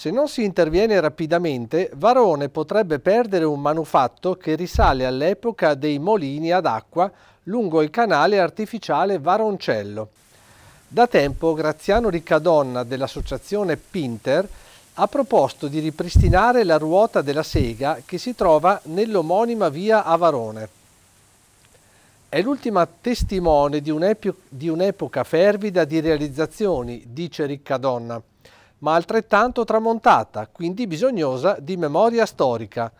Se non si interviene rapidamente, Varone potrebbe perdere un manufatto che risale all'epoca dei molini ad acqua lungo il canale artificiale Varoncello. Da tempo Graziano Riccadonna dell'associazione Pinter ha proposto di ripristinare la ruota della sega che si trova nell'omonima via Avarone. È l'ultima testimone di un'epoca fervida di realizzazioni, dice Riccadonna ma altrettanto tramontata, quindi bisognosa di memoria storica.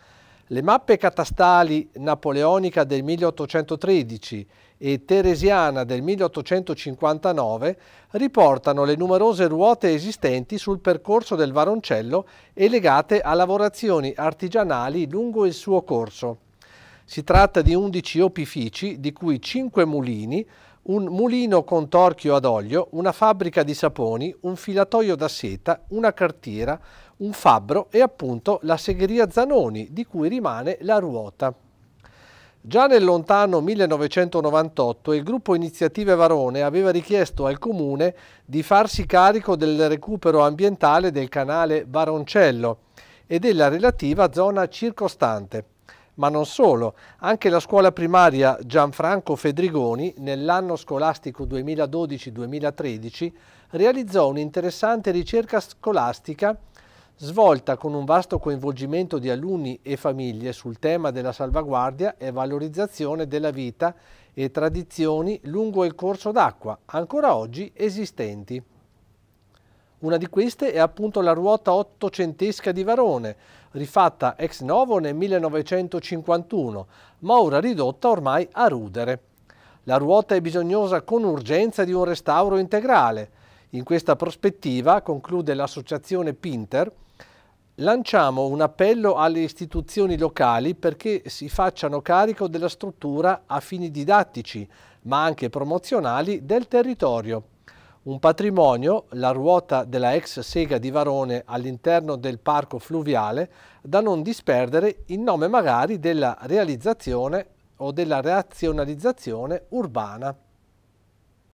Le mappe catastali napoleonica del 1813 e teresiana del 1859 riportano le numerose ruote esistenti sul percorso del Varoncello e legate a lavorazioni artigianali lungo il suo corso. Si tratta di 11 opifici, di cui 5 mulini, un mulino con torchio ad olio, una fabbrica di saponi, un filatoio da seta, una cartiera, un fabbro e appunto la segheria Zanoni, di cui rimane la ruota. Già nel lontano 1998 il gruppo Iniziative Varone aveva richiesto al comune di farsi carico del recupero ambientale del canale Varoncello e della relativa zona circostante. Ma non solo, anche la scuola primaria Gianfranco Fedrigoni nell'anno scolastico 2012-2013 realizzò un'interessante ricerca scolastica svolta con un vasto coinvolgimento di alunni e famiglie sul tema della salvaguardia e valorizzazione della vita e tradizioni lungo il corso d'acqua, ancora oggi esistenti. Una di queste è appunto la ruota ottocentesca di Varone, rifatta ex novo nel 1951, ma ora ridotta ormai a rudere. La ruota è bisognosa con urgenza di un restauro integrale. In questa prospettiva, conclude l'associazione Pinter, lanciamo un appello alle istituzioni locali perché si facciano carico della struttura a fini didattici, ma anche promozionali del territorio. Un patrimonio, la ruota della ex sega di Varone all'interno del parco fluviale, da non disperdere in nome magari della realizzazione o della razionalizzazione urbana.